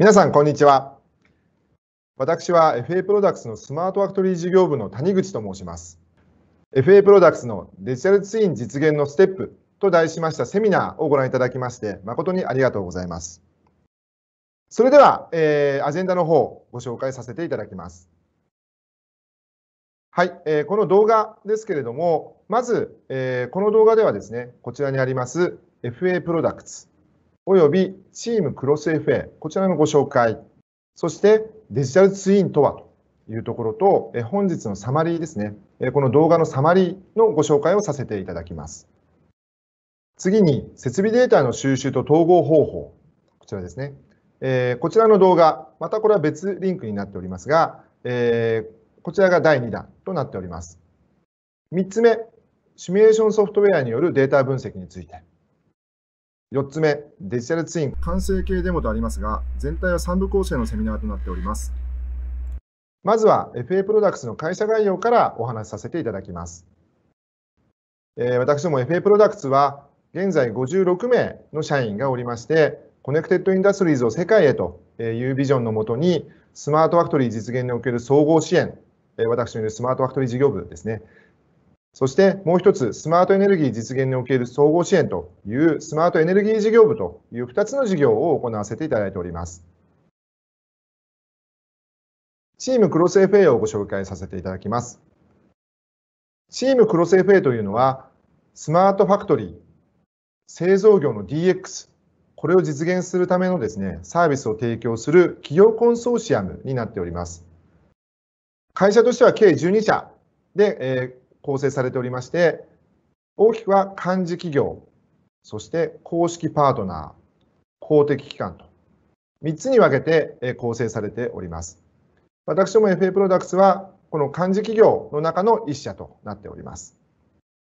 皆さん、こんにちは。私は FA プロダクツのスマートファクトリー事業部の谷口と申します。FA プロダクツのデジタルツイン実現のステップと題しましたセミナーをご覧いただきまして、誠にありがとうございます。それでは、えー、アジェンダの方をご紹介させていただきます。はい、えー、この動画ですけれども、まず、えー、この動画ではですね、こちらにあります FA プロダクツおよびチームクロス FA、こちらのご紹介、そしてデジタルツインとはというところと、本日のサマリーですね、この動画のサマリーのご紹介をさせていただきます。次に、設備データの収集と統合方法、こちらですね。えこちらの動画、またこれは別リンクになっておりますが、えこちらが第2弾となっております。3つ目、シミュレーションソフトウェアによるデータ分析について。4つ目、デジタルツイン。完成形デモとありますが、全体は3部構成のセミナーとなっております。まずは FA プロダクツの会社概要からお話しさせていただきます。えー、私ども FA プロダクツは、現在56名の社員がおりまして、コネクテッドインダストリーズを世界へというビジョンのもとに、スマートファクトリー実現における総合支援、私のいるスマートファクトリー事業部ですね、そしてもう一つ、スマートエネルギー実現における総合支援というスマートエネルギー事業部という2つの事業を行わせていただいております。チームクロス FA をご紹介させていただきます。チームクロス FA というのは、スマートファクトリー、製造業の DX、これを実現するためのですね、サービスを提供する企業コンソーシアムになっております。会社としては計12社で、え構成されておりまして、大きくは幹事企業、そして公式パートナー、公的機関と、3つに分けて構成されております。私ども FA プロダクツは、この幹事企業の中の1社となっております。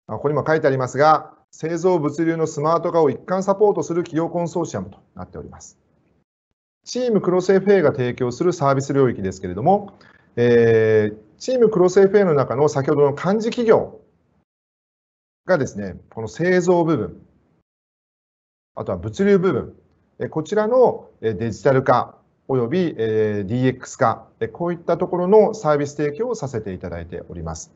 ここにも書いてありますが、製造物流のスマート化を一貫サポートする企業コンソーシアムとなっております。チームクロス FA が提供するサービス領域ですけれども、えー、チームクロス FA の中の先ほどの漢字企業がですね、この製造部分、あとは物流部分、こちらのデジタル化および DX 化、こういったところのサービス提供をさせていただいております。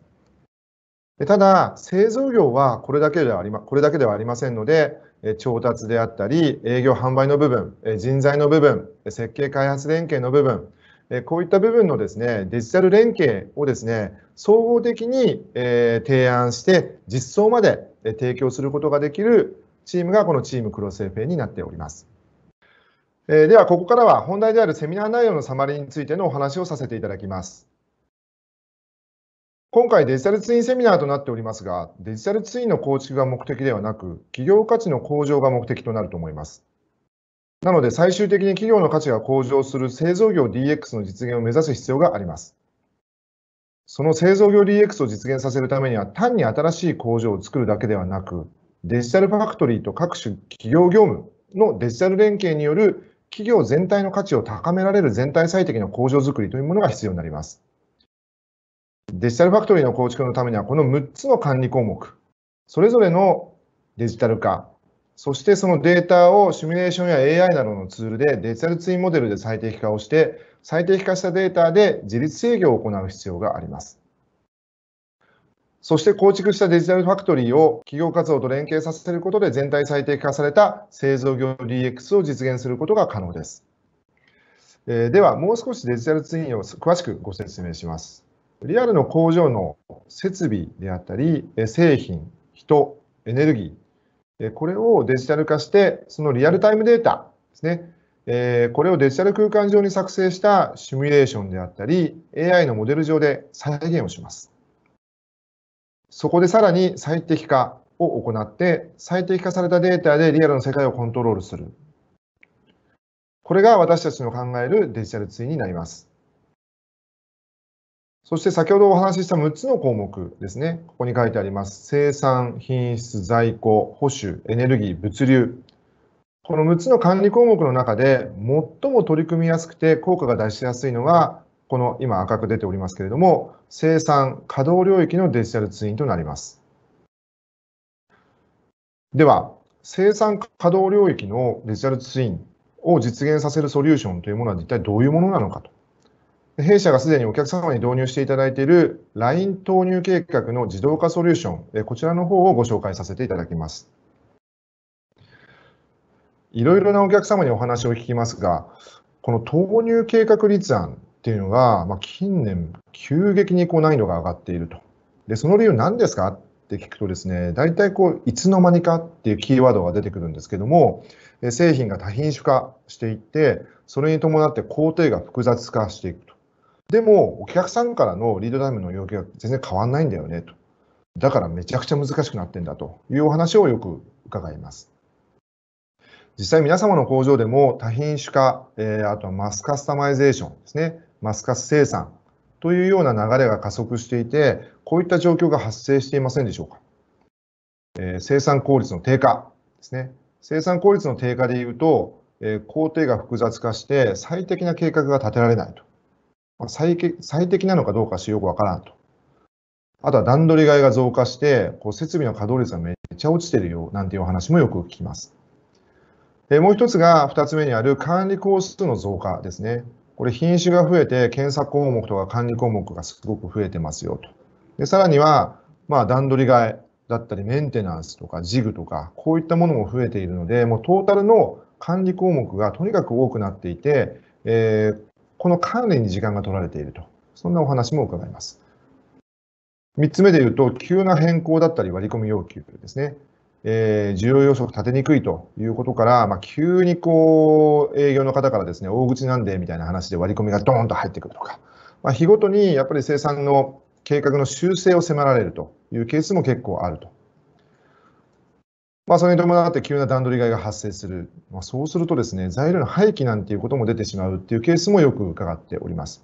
ただ、製造業はこれだけではありまこれだけではありませんので、調達であったり、営業販売の部分、人材の部分、設計開発連携の部分、えこういった部分のですね、デジタル連携をですね、総合的に、え提案して実装まで提供することができるチームがこのチームクロス FA になっております。えでは、ここからは本題であるセミナー内容のサマリーについてのお話をさせていただきます。今回デジタルツインセミナーとなっておりますが、デジタルツインの構築が目的ではなく、企業価値の向上が目的となると思います。なので、最終的に企業の価値が向上する製造業 DX の実現を目指す必要があります。その製造業 DX を実現させるためには、単に新しい工場を作るだけではなく、デジタルファクトリーと各種企業業務のデジタル連携による企業全体の価値を高められる全体最適な工場づくりというものが必要になります。デジタルファクトリーの構築のためには、この6つの管理項目、それぞれのデジタル化、そしてそのデータをシミュレーションや AI などのツールでデジタルツインモデルで最適化をして、最適化したデータで自律制御を行う必要があります。そして構築したデジタルファクトリーを企業活動と連携させることで全体最適化された製造業 DX を実現することが可能です。えでは、もう少しデジタルツインを詳しくご説明します。リアルの工場の設備であったり、製品、人、エネルギー、これをデジタル化して、そのリアルタイムデータですね、えこれをデジタル空間上に作成したシミュレーションであったり、AI のモデル上で再現をします。そこでさらに最適化を行って、最適化されたデータでリアルの世界をコントロールする。これが私たちの考えるデジタルツインになります。そして先ほどお話しした6つの項目ですね、ここに書いてあります。生産、品質、在庫、保守、エネルギー、物流。この6つの管理項目の中で、最も取り組みやすくて効果が出しやすいのが、この今赤く出ておりますけれども、生産、稼働領域のデジタルツインとなります。では、生産稼働領域のデジタルツインを実現させるソリューションというものは一体どういうものなのかと弊社がすでにお客様に導入していただいている LINE 投入計画の自動化ソリューション、こちらの方をご紹介させていただきます。いろいろなお客様にお話を聞きますが、この投入計画立案っていうのが、まあ、近年急激にこう難易度が上がっていると。で、その理由何ですかって聞くとですね、大体こう、いつの間にかっていうキーワードが出てくるんですけども、製品が多品種化していって、それに伴って工程が複雑化していくと。でも、お客さんからのリードタイムの要求は全然変わんないんだよねと。だからめちゃくちゃ難しくなってんだというお話をよく伺います。実際皆様の工場でも多品種化、えー、あとはマスカスタマイゼーションですね、マスカス生産というような流れが加速していて、こういった状況が発生していませんでしょうか。えー、生産効率の低下ですね。生産効率の低下でいうと、えー、工程が複雑化して最適な計画が立てられないと。最最適なのかどうかしよくわからんと。あとは段取り替えが増加して、こう設備の稼働率がめっちゃ落ちてるよなんていうお話もよく聞きます。でもう一つが2つ目にある管理工数の増加ですね。これ品種が増えて検索項目とか管理項目がすごく増えてますよと。でさらには、まあ、段取り替えだったりメンテナンスとかジグとかこういったものも増えているのでもうトータルの管理項目がとにかく多くなっていて、えー、この管理に時間が取られていると、そんなお話も伺います。3つ目で言うと、急な変更だったり割り込み要求ですね。えー、需要予測立てにくいということから、まあ、急にこう営業の方からですね大口なんでみたいな話で割り込みがドーンと入ってくるとか、まあ、日ごとにやっぱり生産の計画の修正を迫られるというケースも結構あるとまあ、それに伴って急な段取り買いが発生する、まあ、そうするとですね、材料の廃棄なんていうことも出てしまうっていうケースもよく伺っております。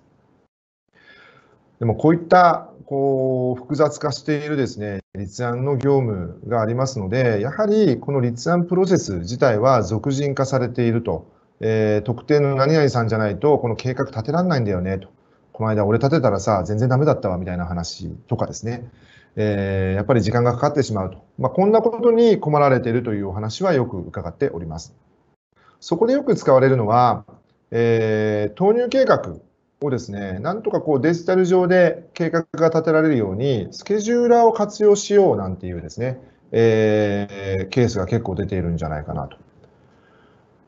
でもこういったこう複雑化しているですね、立案の業務がありますので、やはりこの立案プロセス自体は俗人化されていると、えー、特定の何々さんじゃないと、この計画立てられないんだよねと、この間俺立てたらさ、全然ダメだったわみたいな話とかですね、えー、やっぱり時間がかかってしまうと、まあ、こんなことに困られているというお話はよく伺っております。そこでよく使われるのは、えー、投入計画をですね、なんとかこうデジタル上で計画が立てられるように、スケジューラーを活用しようなんていうですね、えー、ケースが結構出ているんじゃないかなと。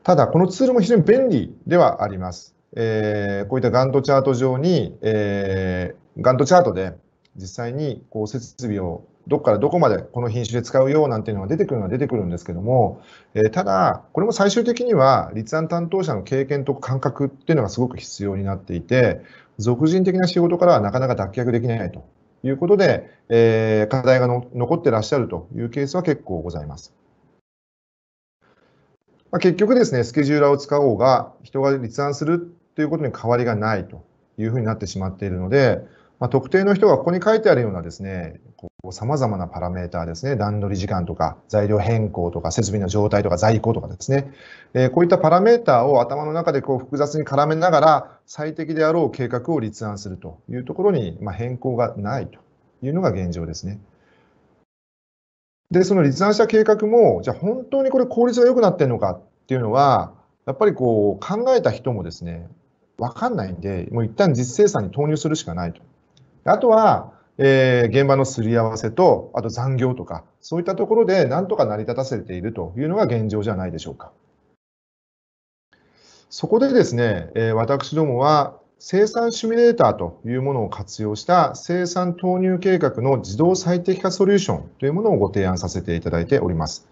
ただ、このツールも非常に便利ではあります。えー、こういったガントチャート上に、えー、ガントチャートで実際にこう設備をどこからどこまでこの品種で使うよなんていうのが出てくるのは出てくるんですけども、えー、ただ、これも最終的には立案担当者の経験と感覚っていうのがすごく必要になっていて、俗人的な仕事からはなかなか脱却できないということで、えー、課題が残ってらっしゃるというケースは結構ございます。まあ、結局ですね、スケジューラーを使おうが、人が立案するっていうことに変わりがないというふうになってしまっているので、まあ、特定の人がここに書いてあるようなですね、さまざまなパラメーターですね、段取り時間とか、材料変更とか、設備の状態とか、在庫とかですね、えー、こういったパラメーターを頭の中でこう複雑に絡めながら、最適であろう計画を立案するというところに、まあ、変更がないというのが現状ですね。で、その立案した計画も、じゃあ本当にこれ効率が良くなってるのかっていうのは、やっぱりこう考えた人もですね、分かんないんで、もう一旦実生産に投入するしかないと。あとは、えー、現場のすり合わせと、あと残業とか、そういったところでなんとか成り立たせているというのが現状じゃないでしょうか。そこでですね、えー、私どもは生産シミュレーターというものを活用した生産投入計画の自動最適化ソリューションというものをご提案させていただいております。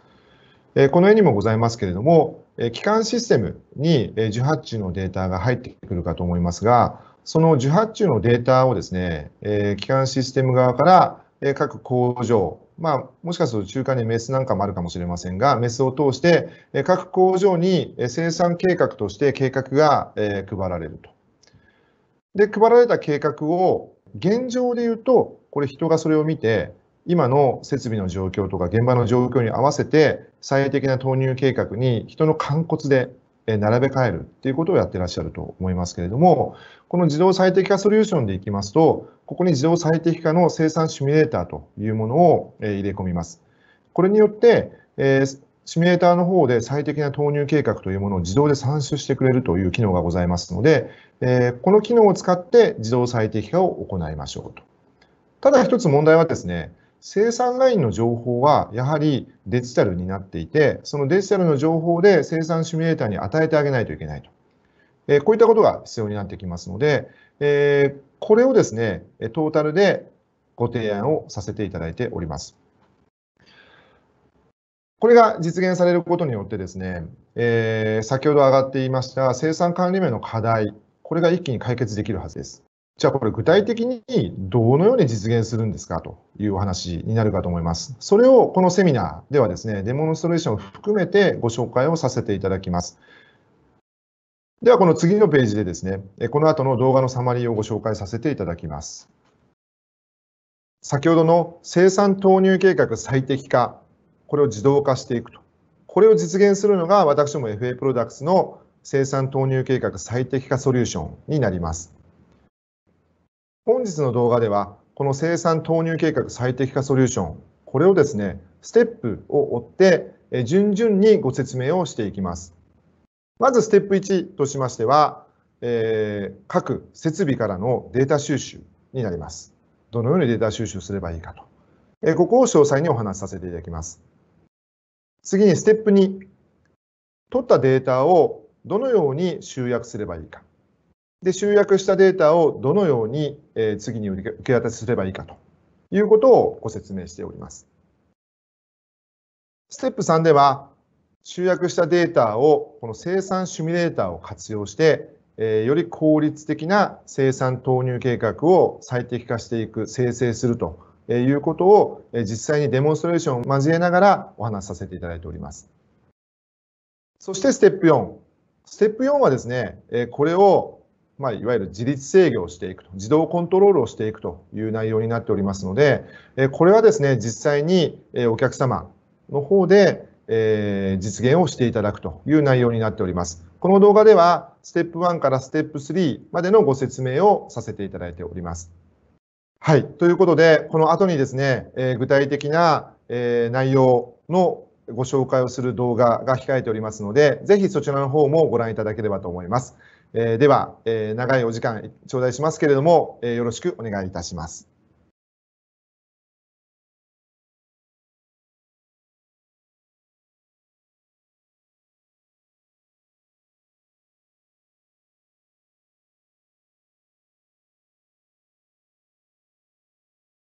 この絵にもございますけれども、基幹システムに受発注のデータが入ってくるかと思いますが、その受発注のデータをですね、えー、基幹システム側から、えー、各工場、まあ、もしかすると中間にメスなんかもあるかもしれませんが、メスを通して、えー、各工場に生産計画として計画が、えー、配られると。で、配られた計画を現状で言うと、これ人がそれを見て、今の設備の状況とか現場の状況に合わせて最適な投入計画に人の肝骨で並べ替えるっていうことをやってらっしゃると思いますけれども、この自動最適化ソリューションでいきますと、ここに自動最適化の生産シミュレーターというものを入れ込みます。これによって、シミュレーターの方で最適な投入計画というものを自動で算出してくれるという機能がございますので、この機能を使って自動最適化を行いましょうと。ただ一つ問題はですね、生産ラインの情報はやはりデジタルになっていて、そのデジタルの情報で生産シミュレーターに与えてあげないといけないと。えこういったことが必要になってきますので、えこれをですね、トータルでご提案をさせていただいております。これが実現されることによってですね、え先ほど上がっていました生産管理面の課題、これが一気に解決できるはずです。じゃあこれ具体的にどのように実現するんですかというお話になるかと思います。それをこのセミナーではですね、デモンストレーションを含めてご紹介をさせていただきます。ではこの次のページでですね、この後の動画のサマリーをご紹介させていただきます。先ほどの生産投入計画最適化、これを自動化していくと。これを実現するのが私ども FA プロダクツの生産投入計画最適化ソリューションになります。本日の動画では、この生産投入計画最適化ソリューション、これをですね、ステップを追って、順々にご説明をしていきます。まず、ステップ1としましては、えー、各設備からのデータ収集になります。どのようにデータ収集すればいいかと。えー、ここを詳細にお話しさせていただきます。次に、ステップ2。取ったデータをどのように集約すればいいか。で、集約したデータをどのように、え次に受け渡しすればいいかということをご説明しております。ステップ3では、集約したデータをこの生産シミュレーターを活用して、えより効率的な生産投入計画を最適化していく、生成するということを実際にデモンストレーションを交えながらお話しさせていただいております。そしてステップ4。ステップ4はですね、これをまあ、いわゆる自律制御をしていくと、自動コントロールをしていくという内容になっておりますので、これはですね、実際にお客様の方で実現をしていただくという内容になっております。この動画では、ステップ1からステップ3までのご説明をさせていただいております。はい。ということで、この後にですね、具体的な内容のご紹介をする動画が控えておりますので、ぜひそちらの方もご覧いただければと思います。えでは、え長いお時間頂戴しますけれども、えよろしくお願いいたします。